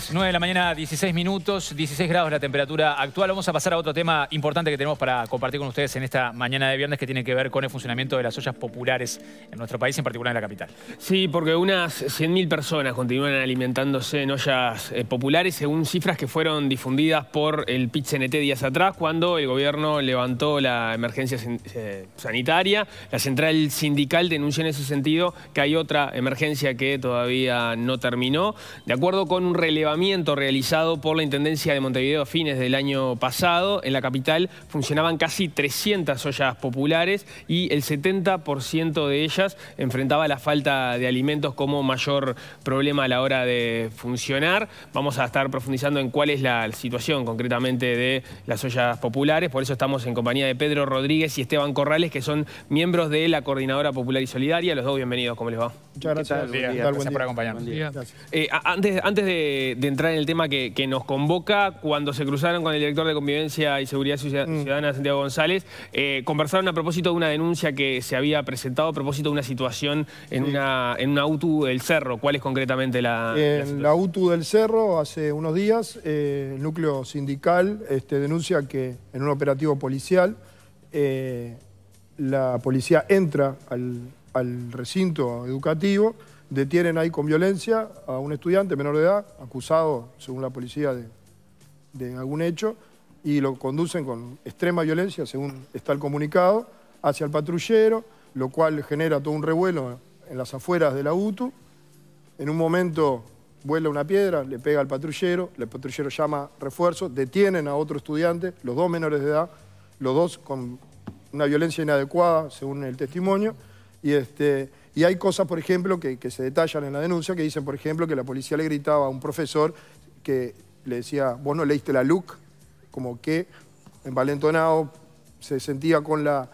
9 de la mañana, 16 minutos, 16 grados la temperatura actual. Vamos a pasar a otro tema importante que tenemos para compartir con ustedes en esta mañana de viernes que tiene que ver con el funcionamiento de las ollas populares en nuestro país, en particular en la capital. Sí, porque unas 100.000 personas continúan alimentándose en ollas eh, populares según cifras que fueron difundidas por el pit días atrás cuando el gobierno levantó la emergencia eh, sanitaria. La central sindical denunció en ese sentido que hay otra emergencia que todavía no terminó. De acuerdo con un relevante relevamiento realizado por la Intendencia de Montevideo a fines del año pasado, en la capital funcionaban casi 300 ollas populares y el 70% de ellas enfrentaba la falta de alimentos como mayor problema a la hora de funcionar. Vamos a estar profundizando en cuál es la situación concretamente de las ollas populares, por eso estamos en compañía de Pedro Rodríguez y Esteban Corrales, que son miembros de la Coordinadora Popular y Solidaria. Los dos bienvenidos, ¿cómo les va? Muchas gracias. Gracias por acompañarnos. antes, antes de de, entrar en el tema que, nos convoca. Cuando se cruzaron con el director de Convivencia y Seguridad mm. Ciudadana, Santiago González, eh, conversaron a propósito de una denuncia que se había presentado, a propósito de una situación en, una, en una UTU del Cerro. ¿Cuál es concretamente la...? En la, la UTU del Cerro, hace unos días, eh, el núcleo sindical este, denuncia que en un operativo policial eh, la policía entra al, al recinto educativo detienen ahí con violencia a un estudiante menor de edad, acusado, según la policía, de, de algún hecho, y lo conducen con extrema violencia, según está el comunicado, hacia el patrullero, lo cual genera todo un revuelo en las afueras de la UTU. En un momento vuela una piedra, le pega al patrullero, el patrullero llama refuerzo, detienen a otro estudiante, los dos menores de edad, los dos con una violencia inadecuada, según el testimonio, y este y hay cosas, por ejemplo, que, se detallan en la denuncia, que dicen, por ejemplo, que la policía le gritaba a un profesor que le decía, vos no leíste la LUC, como que envalentonado se sentía con la,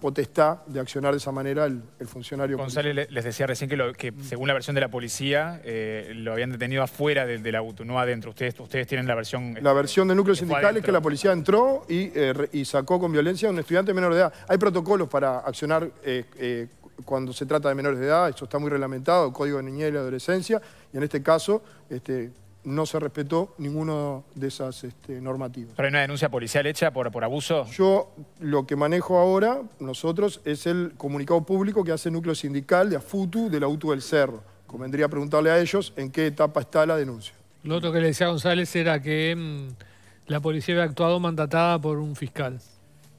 potestad de accionar de esa manera el, funcionario. González les decía recién que, mm. según la versión de la policía eh, lo habían detenido afuera de la auto, no adentro. Ustedes, ustedes tienen la versión... Este, la versión de núcleo sindical es que la policía entró eh, y, sacó con violencia a un estudiante menor de edad. Hay protocolos para accionar eh, cuando se trata de menores de edad, eso está muy reglamentado, Código de Niñez y Adolescencia, y en este caso este, no se respetó ninguno de esas este, normativas. ¿Pero hay una denuncia policial hecha por, abuso? Yo lo que manejo ahora, nosotros, es el comunicado público que hace el núcleo sindical de AFUTU de la UTU del Cerro. Convendría preguntarle a ellos en qué etapa está la denuncia. Lo otro que le decía González era que mm, la policía había actuado mandatada por un fiscal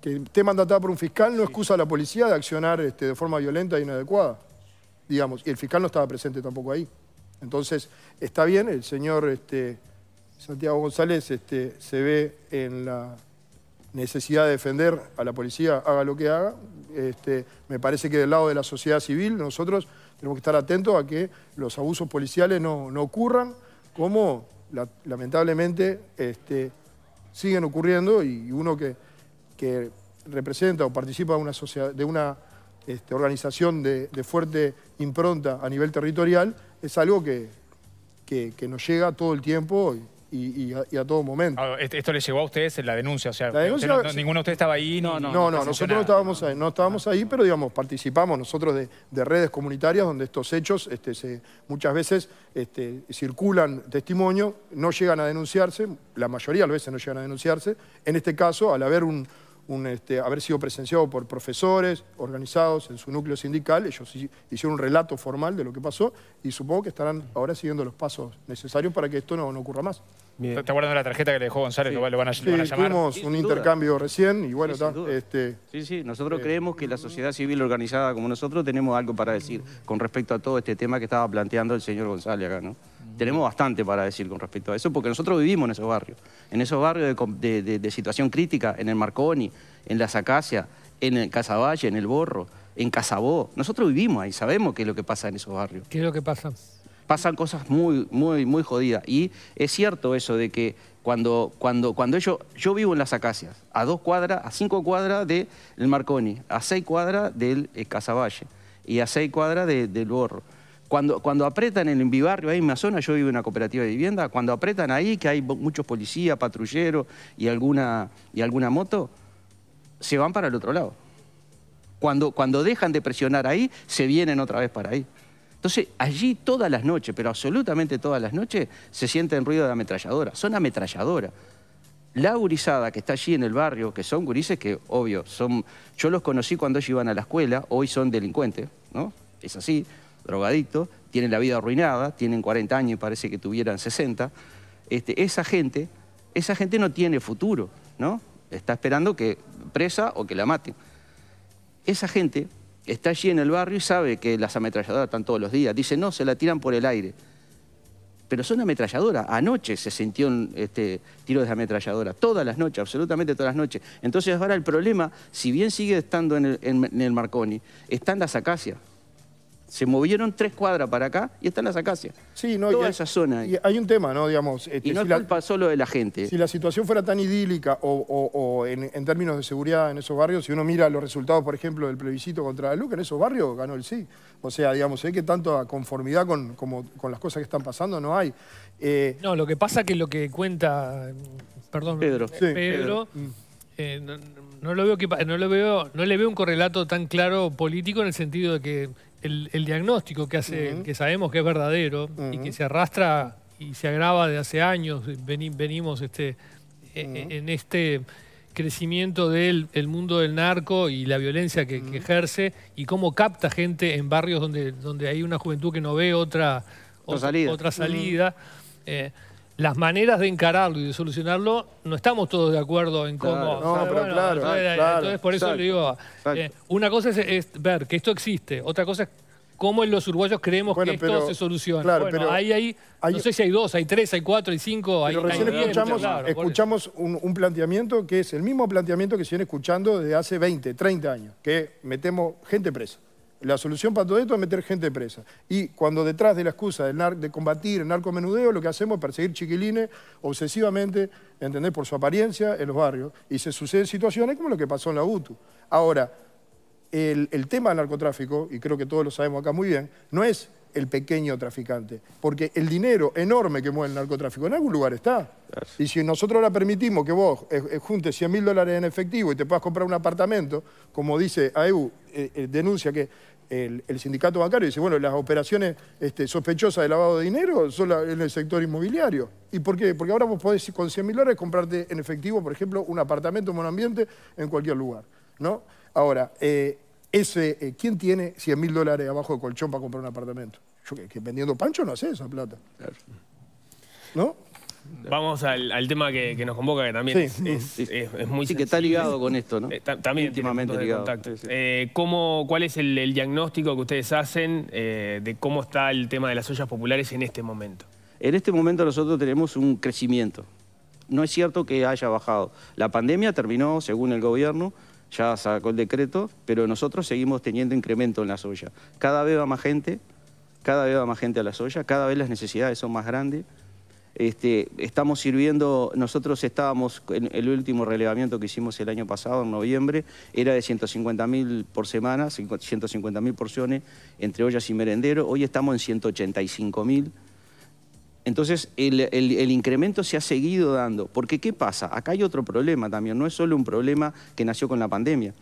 que esté mandatada por un fiscal no excusa a la policía de accionar este, de forma violenta e inadecuada, digamos. Y el fiscal no estaba presente tampoco ahí. Entonces, está bien, el señor este, Santiago González este, se ve en la necesidad de defender a la policía, haga lo que haga. me parece que del lado de la sociedad civil nosotros tenemos que estar atentos a que los abusos policiales no, ocurran, como lamentablemente siguen ocurriendo y uno que que representa o participa de una, este, organización de, fuerte impronta a nivel territorial, es algo que, que, nos llega todo el tiempo y, a, todo momento. Ah, esto le llegó a ustedes en la denuncia, o sea, ninguno de ustedes estaba ahí. No, no, no, nosotros no estábamos ahí, no estábamos ah. ahí, pero digamos, participamos nosotros de, redes comunitarias donde estos hechos este, se, muchas veces este, circulan testimonio, no llegan a denunciarse, la mayoría a veces no llegan a denunciarse. En este caso, al haber un, este, haber sido presenciado por profesores organizados en su núcleo sindical. Ellos hicieron un relato formal de lo que pasó y supongo que estarán ahora siguiendo los pasos necesarios para que esto no, ocurra más. ¿Te la tarjeta que le dejó González? Sí. Lo, van a, llamar. Tuvimos un intercambio recién y bueno, sí, este, nosotros eh, creemos que la sociedad civil organizada como nosotros tenemos algo para decir con respecto a todo este tema que estaba planteando el señor González acá, ¿no? tenemos bastante para decir con respecto a eso, porque nosotros vivimos en esos barrios, en esos barrios de, situación crítica, en el Marconi, en las Acacias, en el Casavalle, en el Borro, en Casabó. Nosotros vivimos ahí, sabemos qué es lo que pasa en esos barrios. ¿Qué es lo que pasa? Pasan cosas muy, muy, muy jodidas. Y es cierto eso de que cuando, cuando, cuando ellos, yo vivo en las acacias, a dos cuadras, a cinco cuadras del Marconi, a seis cuadras del eh, Casaballe y a seis cuadras del Borro. Cuando, apretan en mi barrio, ahí en mi zona, yo vivo en una cooperativa de vivienda, cuando apretan ahí, que hay muchos policías, patrulleros y alguna, y alguna moto, se van para el otro lado. Cuando, cuando dejan de presionar ahí, se vienen otra vez para ahí. Entonces, allí todas las noches, pero absolutamente todas las noches, se sienten ruido de ametralladora. Son ametralladoras. La gurizada que está allí en el barrio, que son gurises que, obvio, son, yo los conocí cuando ellos iban a la escuela, hoy son delincuentes, ¿no? Es así drogadictos, tienen la vida arruinada, tienen 40 años y parece que tuvieran 60. Este, esa gente, esa gente no tiene futuro, ¿no? Está esperando que presa o que la maten. Esa gente está allí en el barrio y sabe que las ametralladoras están todos los días. Dice, no, se la tiran por el aire. Pero son ametralladoras. Anoche se sintió un este, tiro de ametralladora. Todas las noches, absolutamente todas las noches. Entonces ahora el problema, si bien sigue estando en el, en el Marconi, están las acacias se movieron tres cuadras para acá y están las acacias. Sí, no, Toda hay, esa zona. Y hay un tema, ¿no? Digamos, y este, no es culpa solo de la gente. Si la situación fuera tan idílica o, en, términos de seguridad en esos barrios, si uno mira los resultados, por ejemplo, del plebiscito contra la Luca, en esos barrios ganó el sí. O sea, digamos, hay que tanto a conformidad con, como, con las cosas que están pasando no hay. Eh, no, lo que pasa que lo que cuenta, perdón, Pedro, eh, Pedro, eh, mm. lo veo que, no, lo veo, no le veo un correlato tan claro político en el sentido de que el, diagnóstico que hace, que sabemos que es verdadero y que se arrastra y se agrava de hace años, venimos este, e-, e-, en este crecimiento del mundo del narco y la violencia que, ejerce y cómo capta gente en barrios donde, donde hay una juventud que no ve otra, salida las maneras de encararlo y de solucionarlo, no estamos todos de acuerdo en cómo. no, pero claro, entonces, por eso le digo, eh, una cosa es, ver que esto existe, otra cosa es cómo los uruguayos creemos que esto se soluciona. bueno, ahí hay, no sé si hay dos, hay tres, hay cuatro, hay cinco, hay, recién escuchamos, escuchamos un, un, planteamiento que es el mismo planteamiento que se viene escuchando desde hace 20, 30 años, que metemos gente presa. La solución para todo esto es meter gente presa. Y cuando detrás de la excusa de, combatir el narcomenudeo, lo que hacemos es perseguir chiquilines obsesivamente, ¿entendés? Por su apariencia en los barrios. Y se suceden situaciones como lo que pasó en la UTU. Ahora, el tema del narcotráfico, y creo que todos lo sabemos acá muy bien, no es el pequeño traficante. Porque el dinero enorme que mueve el narcotráfico en algún lugar está. Y si nosotros ahora permitimos que vos eh, eh, juntes 100 mil dólares en efectivo y te puedas comprar un apartamento, como dice AEU, eh, denuncia que el, sindicato bancario dice, bueno, las operaciones este, sospechosas de lavado de dinero son en el sector inmobiliario. ¿Y por qué? Porque ahora vos podés con 100 mil dólares comprarte en efectivo, por ejemplo, un apartamento, un monoambiente, en cualquier lugar. ¿no? Ahora, ese, eh, ¿Quién tiene 100 mil dólares abajo de colchón para comprar un apartamento? Yo que, vendiendo pancho no hace esa plata. ¿No? Vamos al, tema que, nos convoca, que también es, muy Es, muy... Sí, que está ligado con esto, ¿no? Eh, también íntimamente ligado. Eh, ¿Cuál es el, diagnóstico que ustedes hacen de cómo está el tema de las ollas populares en este momento? En este momento nosotros tenemos un crecimiento. No es cierto que haya bajado. La pandemia terminó, según el gobierno, ya sacó el decreto, pero nosotros seguimos teniendo incremento en la soya. Cada vez va más gente, cada vez va más gente a la soya, cada vez las necesidades son más grandes. Este, estamos sirviendo, nosotros estábamos, en el último relevamiento que hicimos el año pasado, en noviembre, era de 150.000 por semana, 150.000 porciones entre ollas y merendero, hoy estamos en 185.000 entonces, el, incremento se ha seguido dando. Porque, ¿qué pasa? Acá hay otro problema también. No es solo un problema que nació con la pandemia.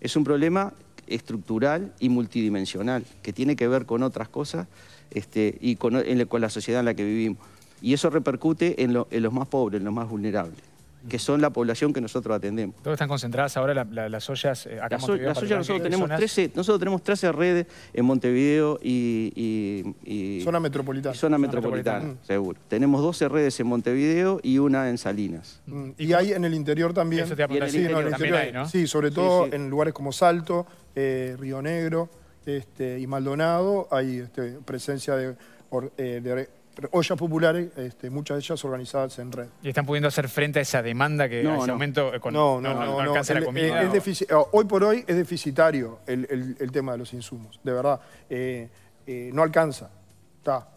Es un problema estructural y multidimensional, que tiene que ver con otras cosas este, y con, la sociedad en la que vivimos. Y eso repercute en, en los más pobres, en los más vulnerables que son la población que nosotros atendemos. ¿Dónde están concentradas ahora las ollas? Eh, acá las, ollas nosotros tenemos, 13, nosotros tenemos 13 redes en Montevideo y... zona metropolitana. zona, metropolitana, mm. seguro. Tenemos 12 redes en Montevideo y una en Salinas. Mm. Y, hay en el interior también. sí, sobre todo en lugares como Salto, eh, Río Negro este, y Maldonado hay este, presencia de eh, ollas populares, este, muchas de ellas organizadas en red. ¿Y están pudiendo hacer frente a esa demanda que en ese no. momento eh, no, no, no, alcanza la comida? Eh, hoy por hoy es deficitario el, tema de los insumos, de verdad. Eh, no alcanza. Está.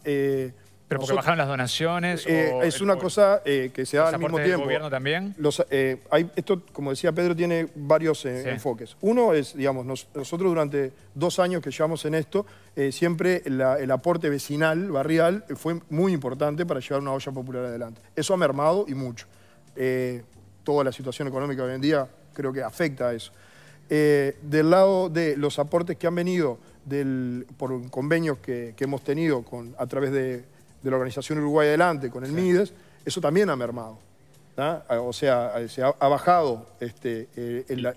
¿Pero porque bajaron las donaciones? Eh, es una cosa eh, que se da al mismo tiempo. el gobierno también? Eh, esto, como decía Pedro, tiene varios enfoques. Uno es, digamos, nosotros durante dos años que llevamos en esto, siempre el aporte vecinal, barrial, fue muy importante para llevar una olla popular adelante. Eso ha mermado y mucho. toda la situación económica hoy en día creo que afecta a eso. del lado de los aportes que han venido del, por convenios que, que hemos tenido con, a través de de la Organización Uruguay Adelante con el MIDES, eso también ha mermado. Ah, o sea, se ha, bajado este, el,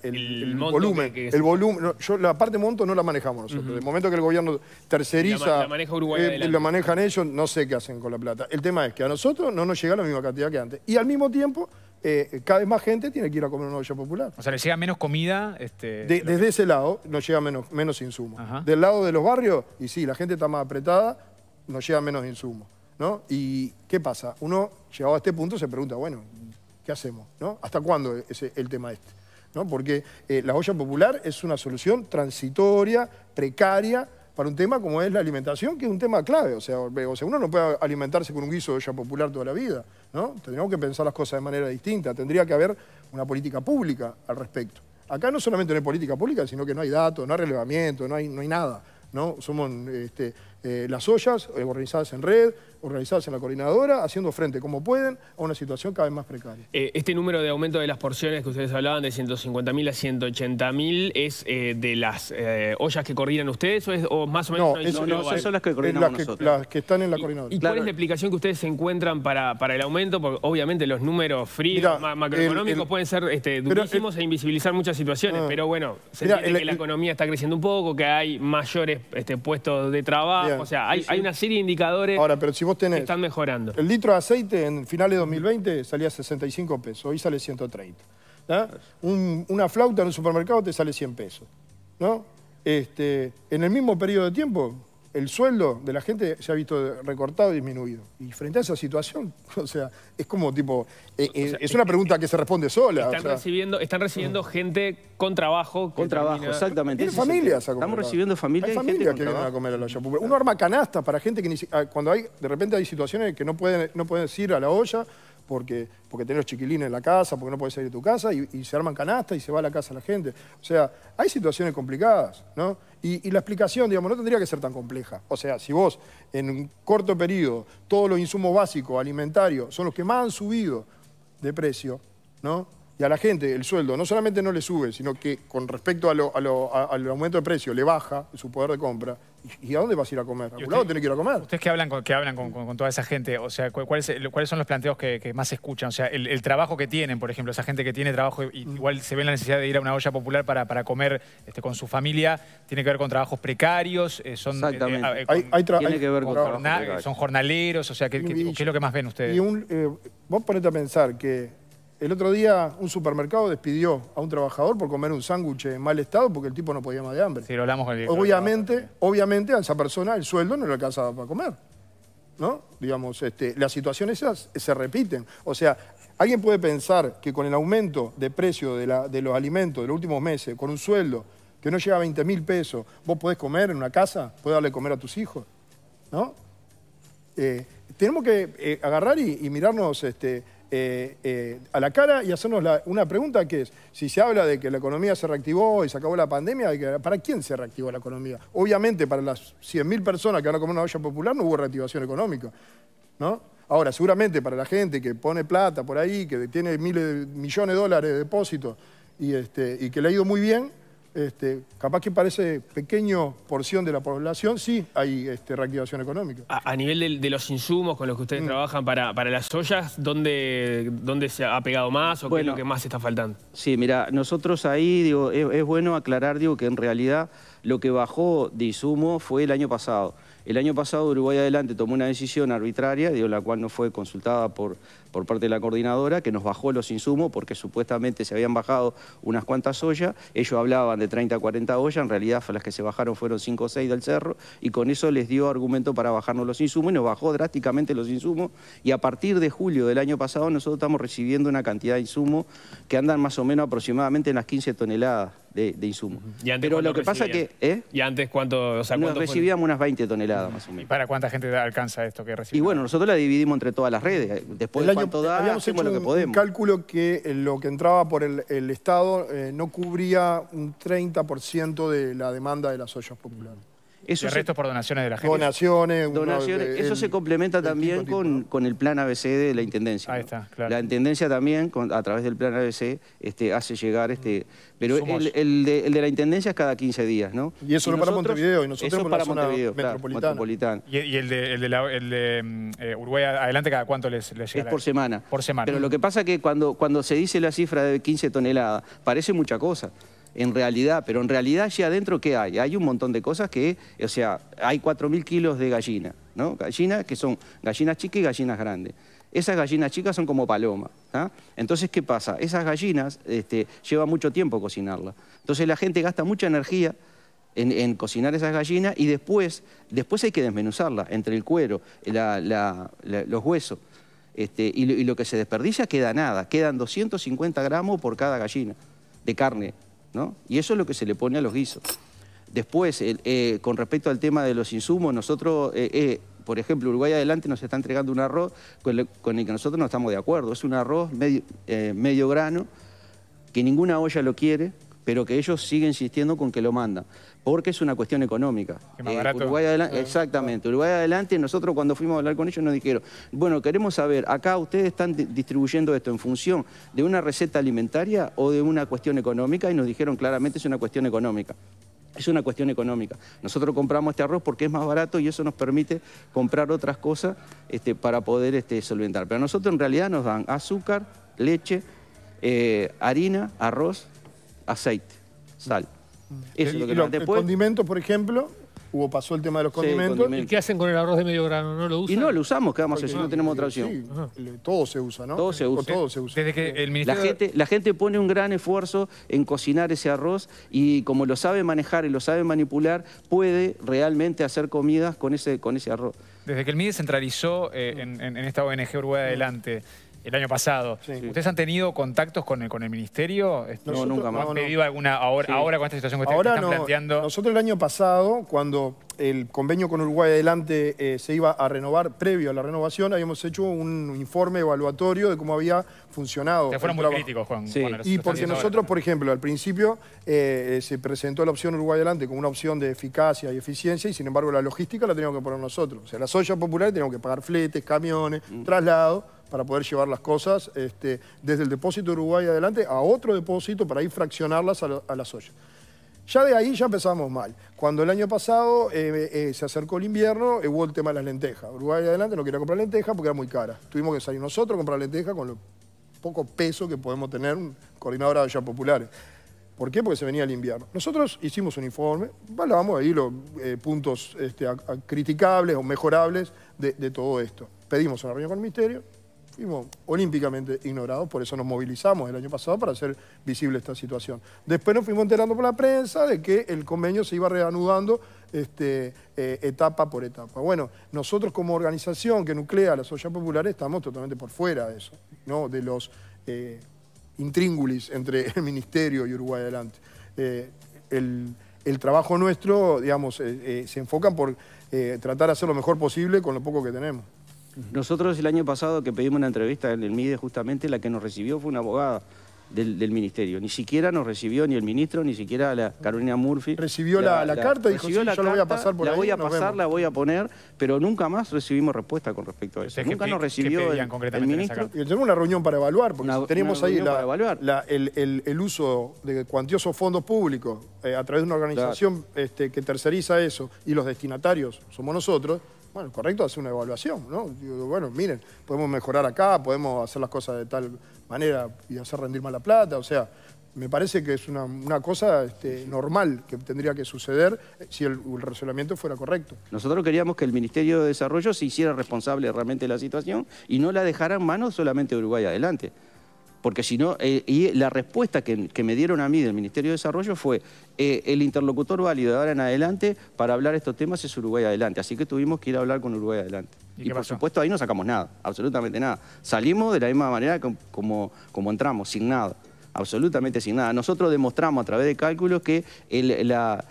volumen. el volumen yo, la parte de monto no la manejamos nosotros. Uh El momento que el gobierno terceriza, la, maneja eh, manejan ellos, no sé qué hacen con la plata. El tema es que a nosotros no nos llega la misma cantidad que antes. Y al mismo tiempo, eh, cada vez más gente tiene que ir a comer una olla popular. O sea, le llega menos comida. Este, desde ese lado nos llega menos, menos insumos. Del lado de los barrios, y sí, la gente está más apretada, nos llevan menos insumos. ¿no? ¿Y qué pasa? Uno, llegado a este punto, se pregunta, bueno, ¿qué hacemos? ¿no? ¿Hasta cuándo es el tema este? ¿No? Porque eh, la olla popular es una solución transitoria, precaria, para un tema como es la alimentación, que es un tema clave. O sea, o uno no puede alimentarse con un guiso de olla popular toda la vida. ¿no? Tendríamos que pensar las cosas de manera distinta. Tendría que haber una política pública al respecto. Acá no solamente no hay política pública, sino que no hay datos, no hay relevamiento, no hay, no hay nada. ¿no? Somos este, eh, las ollas, eh, organizadas en red, organizadas en la coordinadora, haciendo frente como pueden a una situación cada vez más precaria. Eh, este número de aumento de las porciones que ustedes hablaban, de 150.000 a 180.000, ¿es de las ollas que coordinan ustedes o, es, más o menos... No, son las que coordinamos Las que están en la coordinadora. ¿Y cuál es la explicación que ustedes encuentran para, el aumento? Porque obviamente los números fríos, macroeconómicos, pueden ser este, durísimos e invisibilizar muchas situaciones, ah. pero bueno, se Mirá, que la economía está creciendo un poco, que hay mayores este, puestos de trabajo, o sea, hay, una serie de indicadores Ahora, pero si vos tenés, que están mejorando. El litro de aceite en finales de 2020 salía 65 pesos, hoy sale 130. una flauta en el supermercado te sale 100 pesos. ¿no? Este, en el mismo periodo de tiempo, el sueldo de la gente se ha visto recortado y disminuido. Y frente a esa situación, o sea, es como tipo, eh, eh, es una pregunta que se responde sola. Están recibiendo, están recibiendo mm. gente con trabajo. Con trabajo, exactamente. familias Estamos recibiendo familias. Hay familias que vienen a comer a la olla Uno arma canasta para gente que ni, ah, cuando hay, de repente hay situaciones que no pueden, no pueden ir a la olla porque, porque tenés los chiquilines en la casa, porque no podés salir de tu casa, y, y se arman canastas y se va a la casa la gente. O sea, hay situaciones complicadas, ¿no? Y, la explicación, digamos, no tendría que ser tan compleja. O sea, si vos en un corto periodo todos los insumos básicos alimentarios son los que más han subido de precio, ¿no? y a la gente el sueldo no solamente no le sube, sino que con respecto al aumento de precio le baja su poder de compra. ¿Y, a dónde vas a ir a comer? ¿A lado que ir a comer? ¿Ustedes hablan, que hablan con, toda esa gente? O sea, ¿cuáles son los planteos que, que, más escuchan? O sea, el, trabajo que tienen, por ejemplo, esa gente que tiene trabajo, y, mm. igual se ve la necesidad de ir a una olla popular para, para comer este, con su familia, tiene que ver con trabajos precarios, son, que Son jornaleros, o sea, ¿qué, es lo que más ven ustedes? Y eh, vos ponete a pensar que el otro día un supermercado despidió a un trabajador por comer un sándwich en mal estado porque el tipo no podía más de hambre. hablamos obviamente, obviamente a esa persona el sueldo no le alcanzaba para comer. ¿No? Digamos, este, las situaciones esas se repiten. O sea, alguien puede pensar que con el aumento de precio de, la, de los alimentos de los últimos meses, con un sueldo que no llega a 20 mil pesos, vos podés comer en una casa, podés darle comer a tus hijos, ¿no? Eh, tenemos que eh, agarrar y, y mirarnos este, eh, eh, a la cara y hacernos una pregunta que es, si se habla de que la economía se reactivó y se acabó la pandemia, ¿para quién se reactivó la economía? Obviamente para las 100.000 personas que van a comer una olla popular no hubo reactivación económica, ¿no? Ahora, seguramente para la gente que pone plata por ahí, que tiene miles, millones de dólares de depósitos y, este, y que le ha ido muy bien, este, capaz que parece pequeño porción de la población, sí hay este, reactivación económica. A, nivel de, los insumos con los que ustedes mm. trabajan para, las ollas, ¿dónde, se ha pegado más o qué es lo que más está faltando? Sí, mira, nosotros ahí digo, es, es bueno aclarar digo, que en realidad lo que bajó de insumo fue el año pasado. El año pasado Uruguay Adelante tomó una decisión arbitraria, de la cual no fue consultada por, por parte de la coordinadora, que nos bajó los insumos porque supuestamente se habían bajado unas cuantas ollas. Ellos hablaban de 30 a 40 ollas, en realidad las que se bajaron fueron 5 o 6 del cerro y con eso les dio argumento para bajarnos los insumos y nos bajó drásticamente los insumos. Y a partir de julio del año pasado nosotros estamos recibiendo una cantidad de insumos que andan más o menos aproximadamente en las 15 toneladas de, de insumo. Pero lo que pasa pasa que... ¿eh? ¿Y antes cuánto? recibíamos unas 20 toneladas más o menos. para cuánta gente alcanza esto que recibimos? Y bueno, nosotros la dividimos entre todas las redes. Después el año, da, hacemos lo que podemos. cálculo que eh, lo que entraba por el, Estado eh, no cubría un 30% de la demanda de las ollas populares. Eso el resto por donaciones de la gente. Donaciones. donaciones. eso se complementa también con, con, el plan ABC de la Intendencia. Ahí está, claro. La Intendencia también, con, a través del plan ABC, este, hace llegar... este mm. Pero de, el, de, la Intendencia es cada 15 días, ¿no? Y eso lo para Montevideo, y nosotros para Montevideo, metropolitana. ¿Y, el de, de, de mm, eh, Uruguay adelante cada cuánto les, llega? Es por semana. Por semana. Pero lo que pasa es que cuando, cuando se dice la cifra de 15 toneladas, parece mucha cosa en realidad, pero en realidad allí adentro, ¿qué hay? Hay un montón de cosas que, o sea, hay 4.000 kilos de gallina, ¿no? Gallinas que son gallinas chicas y gallinas grandes. Esas gallinas chicas son como palomas. ¿ah? Entonces, ¿qué pasa? Esas gallinas llevan este, lleva mucho tiempo cocinarlas. Entonces la gente gasta mucha energía en, cocinar esas gallinas y después, después hay que desmenuzarlas entre el cuero, los huesos. Este, y, lo, y lo que se desperdicia queda nada, quedan 250 gramos por cada gallina de carne y eso es lo que se le pone a los guisos. Después, eh, con respecto al tema de los insumos, nosotros, eh, eh, por ejemplo, Uruguay Adelante nos está entregando un arroz con, el que nosotros no estamos de acuerdo. Es un arroz medio grano, que ninguna olla lo quiere, pero que ellos siguen insistiendo con que lo mandan porque es una cuestión económica. Eh, Uruguay adelante, ah. exactamente. Uruguay adelante, nosotros cuando fuimos a hablar con ellos nos dijeron, bueno, queremos saber, acá ustedes están distribuyendo esto en función de una receta alimentaria o de una cuestión económica y nos dijeron claramente es una cuestión económica. Es una cuestión económica. Nosotros compramos este arroz porque es más barato y eso nos permite comprar otras cosas este, para poder este, solventar. Pero a nosotros en realidad nos dan azúcar, leche, eh, harina, arroz, aceite, sal. Eso por ejemplo, hubo pasó el tema de los condimentos. ¿Y qué hacen con el arroz de medio grano? ¿No lo usan? Y no, lo usamos, quedamos así, No, tenemos otra opción. Sí, todo se usa, ¿no? Todo se usa. la, gente, la gente pone un gran esfuerzo en cocinar ese arroz y como lo sabe manejar y lo sabe manipular, puede realmente hacer comidas con ese, con ese arroz. Desde que el MIDE centralizó eh, en, en, esta ONG Uruguay Adelante, el año pasado. ¿Ustedes han tenido contactos con el, con el ministerio? Este, no, nunca más. ¿Han pedido alguna ahora, ahora, con esta situación que ustedes están planteando? Nosotros el año pasado, cuando el convenio con Uruguay Adelante eh, se iba a renovar, previo a la renovación, habíamos hecho un informe evaluatorio de cómo había funcionado. Se fueron muy críticos, Juan. Sí. y porque nosotros, por ejemplo, al principio eh, se presentó la opción Uruguay Adelante como una opción de eficacia y eficiencia, y sin embargo la logística la teníamos que poner nosotros. O sea, la soya popular teníamos que pagar fletes, camiones, mm. traslados para poder llevar las cosas este, desde el depósito de Uruguay adelante a otro depósito para ir fraccionarlas a, las ollas. Ya de ahí ya empezamos mal. Cuando el año pasado eh, eh, se acercó el invierno, eh, hubo el tema de las lentejas. Uruguay adelante no quería comprar lentejas porque era muy cara. Tuvimos que salir nosotros a comprar lentejas con lo poco peso que podemos tener un coordinador de ollas populares. ¿Por qué? Porque se venía el invierno. Nosotros hicimos un informe, vamos ahí los puntos este, criticables o mejorables de, de, todo esto. Pedimos una reunión con el Ministerio, fuimos olímpicamente ignorados, por eso nos movilizamos el año pasado para hacer visible esta situación. Después nos fuimos enterando por la prensa de que el convenio se iba reanudando este, eh, etapa por etapa. Bueno, nosotros como organización que nuclea a la sociedad popular estamos totalmente por fuera de eso, ¿no? de los eh, intríngulis entre el Ministerio y Uruguay Adelante. Eh, el, el, trabajo nuestro, digamos, se enfoca por tratar de hacer lo mejor posible con lo poco que tenemos. Nosotros el año pasado que pedimos una entrevista en el MIDE, justamente la que nos recibió fue una abogada del, ministerio. Ni siquiera nos recibió ni el ministro, ni siquiera la Carolina Murphy. Recibió la, carta dijo, yo la, voy a pasar por La voy a pasar, la voy a poner, pero nunca más recibimos respuesta con respecto a eso. nunca nos recibió el, ministro. Y tenemos una reunión para evaluar, porque tenemos ahí el, uso de cuantiosos fondos públicos eh, a través de una organización este, que terceriza eso y los destinatarios somos nosotros, bueno, correcto, hacer una evaluación, ¿no? bueno, miren, podemos mejorar acá, podemos hacer las cosas de tal manera y hacer rendir más la plata, o sea, me parece que es una, cosa este, normal que tendría que suceder si el, el, razonamiento fuera correcto. Nosotros queríamos que el Ministerio de Desarrollo se hiciera responsable realmente de la situación y no la dejara en manos solamente de Uruguay adelante. Porque si no, eh, y la respuesta que, me dieron a mí del Ministerio de Desarrollo fue eh, el interlocutor válido de ahora en adelante para hablar estos temas es Uruguay Adelante. Así que tuvimos que ir a hablar con Uruguay Adelante. Y, por supuesto ahí no sacamos nada, absolutamente nada. Salimos de la misma manera como, como entramos, sin nada, absolutamente sin nada. Nosotros demostramos a través de cálculos que la...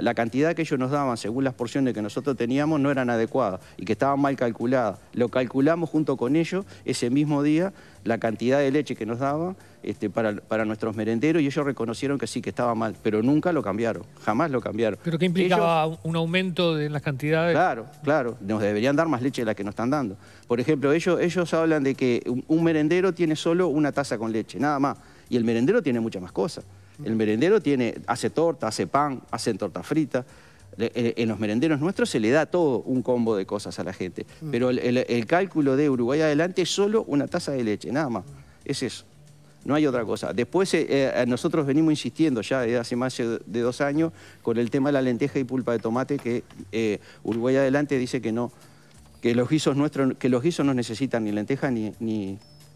la, cantidad que ellos nos daban según las porciones que nosotros teníamos no eran adecuadas y que estaban mal calculadas. Lo calculamos junto con ellos ese mismo día la cantidad de leche que nos daba este, para, nuestros merenderos y ellos reconocieron que sí, que estaba mal, pero nunca lo cambiaron, jamás lo cambiaron. ¿Pero qué implicaba un aumento de las cantidades? Claro, claro, nos deberían dar más leche de la que nos están dando. Por ejemplo, ellos, ellos hablan de que un merendero tiene solo una taza con leche, nada más, y el merendero tiene muchas más cosas. El merendero tiene, hace torta, hace pan, hace torta frita, eh, en los merenderos nuestros se le da todo un combo de cosas a la gente. Mm. Pero el, cálculo de Uruguay adelante es solo una taza de leche, nada más. Es eso. No hay otra cosa. Después eh, eh, nosotros venimos insistiendo ya desde hace más de dos años con el tema de la lenteja y pulpa de tomate que Uruguay Adelante dice que no, que los guisos nuestros, que los no necesitan ni lenteja ni,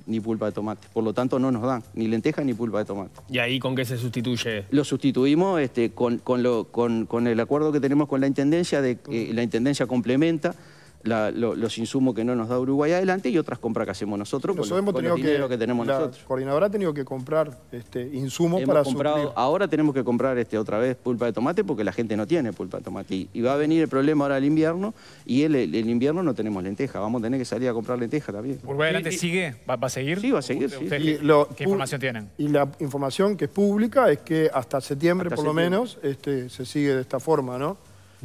ni pulpa de tomate. Por lo tanto, no nos dan ni lenteja ni pulpa de tomate. ¿Y ahí con qué se sustituye? Lo sustituimos este, con, lo, con, el acuerdo que tenemos con la Intendencia, de que eh, la Intendencia complementa los insumos que no nos da Uruguay adelante y otras compras que hacemos nosotros con, el dinero que, tenemos nosotros. coordinadora ha tenido que comprar este, insumos para Ahora tenemos que comprar este, otra vez pulpa de tomate porque la gente no tiene pulpa de tomate. Y, va a venir el problema ahora el invierno y el, el, invierno no tenemos lenteja. Vamos a tener que salir a comprar lenteja también. ¿Uruguay adelante sigue? ¿Va, a seguir? Sí, va a seguir. ¿Qué información tienen? Y la información que es pública es que hasta septiembre por lo menos este, se sigue de esta forma, ¿no?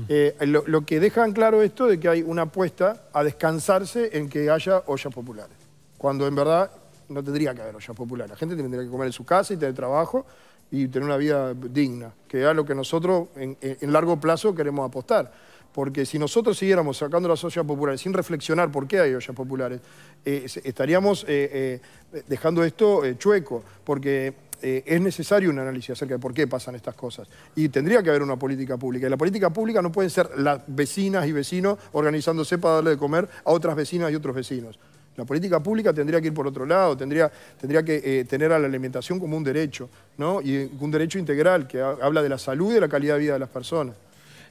Eh, lo, que dejan claro esto de que hay una apuesta a descansarse en que haya ollas populares, cuando en verdad no tendría que haber ollas populares. La gente tendría que comer en su casa y tener trabajo y tener una vida digna, que es lo que nosotros en, largo plazo queremos apostar. Porque si nosotros siguiéramos sacando las ollas populares sin reflexionar por qué hay ollas populares, eh, estaríamos eh, dejando esto chueco, porque eh, es necesario un análisis acerca de por qué pasan estas cosas. Y tendría que haber una política pública. Y la política pública no pueden ser las vecinas y vecinos organizándose para darle de comer a otras vecinas y otros vecinos. La política pública tendría que ir por otro lado, tendría, que eh, tener a la alimentación como un derecho, ¿no? Y un derecho integral que habla de la salud y de la calidad de vida de las personas.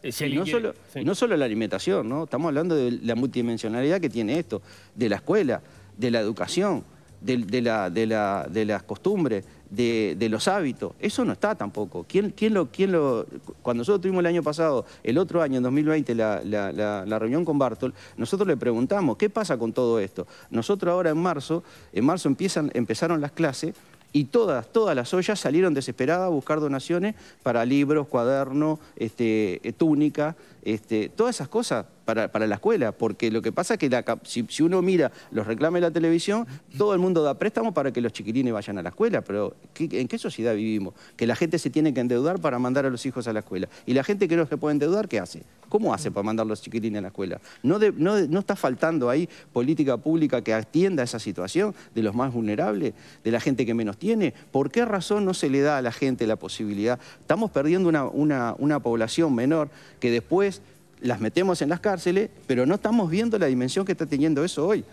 Eh, y no, solo, la alimentación, ¿no? Estamos hablando de la multidimensionalidad que tiene esto, de la escuela, de la educación, de las costumbres, de, los hábitos. Eso no está tampoco. lo, Cuando nosotros tuvimos el año pasado, el otro año, en 2020, la, la, reunión con Bartol, nosotros le preguntamos, ¿qué pasa con todo esto? Nosotros ahora en marzo, en marzo empiezan, empezaron las clases y todas, todas las ollas salieron desesperadas a buscar donaciones para libros, cuadernos, este, túnicas. Este, todas esas cosas para, la escuela, porque lo que pasa es que si, uno mira los reclames de la televisión, todo el mundo da préstamo para que los chiquilines vayan a la escuela, pero ¿en qué sociedad vivimos? Que la gente se tiene que endeudar para mandar a los hijos a la escuela. Y la gente que no se puede endeudar, ¿qué hace? ¿Cómo hace para mandar a los chiquilines a la escuela? ¿No, no, está faltando ahí política pública que atienda esa situación de los más vulnerables, de la gente que menos tiene? ¿Por qué razón no se le da a la gente la posibilidad? Estamos perdiendo una, una población menor que después las metemos en las cárceles, pero no estamos viendo la dimensión que está teniendo eso hoy.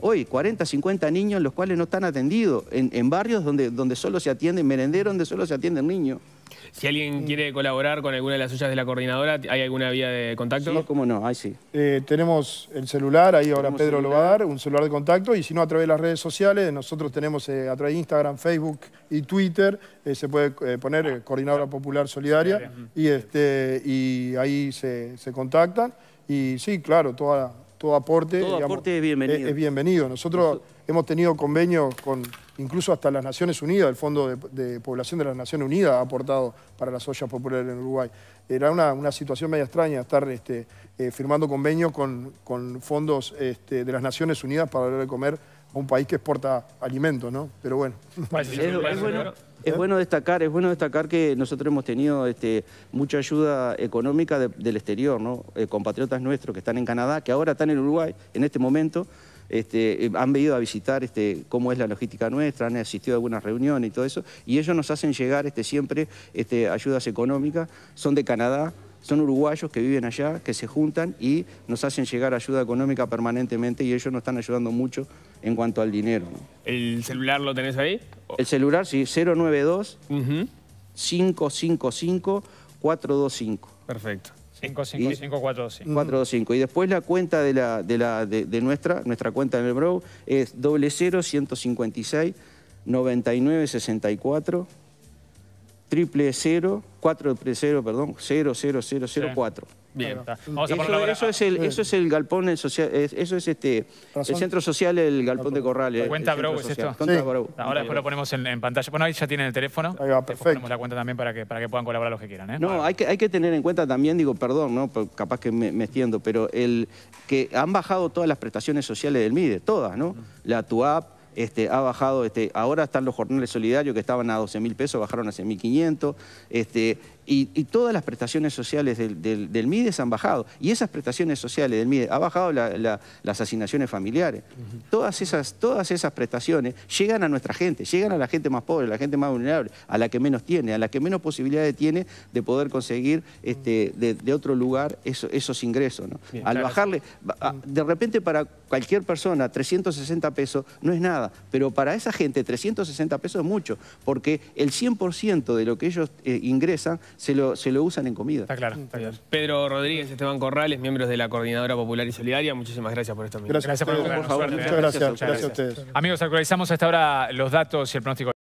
Hoy, 40, 50 niños los cuales no están atendidos, en, barrios donde, donde solo se atienden merenderos, donde solo se atienden niños. Si alguien quiere colaborar con alguna de las suyas de la coordinadora, ¿hay alguna vía de contacto? Sí, cómo no, ahí sí. Eh, tenemos el celular, ahí ahora Pedro lo va a dar, un celular de contacto, y si no, a través de las redes sociales, nosotros tenemos eh, a través de Instagram, Facebook y Twitter, eh, se puede poner Coordinadora Popular Solidaria, y, este, y ahí se, se contactan. Y sí, claro, todo aporte, todo es, bienvenido. es bienvenido. Nosotros hemos tenido convenios con Incluso hasta las Naciones Unidas, el Fondo de, Población de las Naciones Unidas ha aportado para las ollas populares en Uruguay. Era una, situación media extraña estar este, eh, firmando convenios con, fondos este, de las Naciones Unidas para darle de comer a un país que exporta alimentos, ¿no? Pero bueno. Es, bueno, destacar, es bueno destacar que nosotros hemos tenido este, mucha ayuda económica del exterior, ¿no? Eh, compatriotas nuestros que están en Canadá, que ahora están en Uruguay en este momento, este, eh, han venido a visitar este, cómo es la logística nuestra, han asistido a algunas reuniones y todo eso, y ellos nos hacen llegar este, siempre este, ayudas económicas, son de Canadá, son uruguayos que viven allá, que se juntan y nos hacen llegar ayuda económica permanentemente y ellos nos están ayudando mucho en cuanto al dinero. ¿El celular lo tenés ahí? El celular, sí, 092 555 425. Perfecto. 555-425. Y después la cuenta de, la, de, la, de, nuestra, nuestra cuenta en el Brow es 00156 9964 triple 0, 4 perdón, 00004. Bien, mm, Vamos eso, es el, ah, eh. galpón, social, eso es este el centro social, el galpón de Corrales. ¿Cuenta Brow, es esto? Ahora después lo ponemos en, pantalla. Bueno, ahí ya tienen el teléfono. Ahí va, perfecto. Ponemos la cuenta también para que, para que puedan colaborar los que quieran. ¿eh? No, hay que, hay que tener en cuenta también, digo, perdón, ¿no? capaz que me, extiendo, pero el que han bajado todas las prestaciones sociales del MIDE, todas, ¿no? Mm. La TUAP, este, ha bajado, este, ahora están los jornales solidarios que estaban a 12 mil pesos, bajaron a 6.500, este, y, todas las prestaciones sociales del, MIDES han bajado. Y esas prestaciones sociales del MIDES, ha bajado las asignaciones familiares. todas, esas, todas esas prestaciones llegan a nuestra gente, llegan a la gente más pobre, a la gente más vulnerable, a la que menos tiene, a la que menos posibilidades tiene de poder conseguir este, de, otro lugar esos ingresos. Al bajarle, de repente para cualquier persona 360 pesos no es nada, pero para esa gente 360 pesos es mucho, porque el 100% de lo que ellos eh, ingresan se lo, se lo usan en comida. Está claro, Pedro Rodríguez, Esteban Corrales, miembros de la Coordinadora Popular y Solidaria, muchísimas gracias por esto. Gracias, por, por Muchas ¿eh? gracias, a ustedes. Amigos, actualizamos hasta ahora los datos y el pronóstico.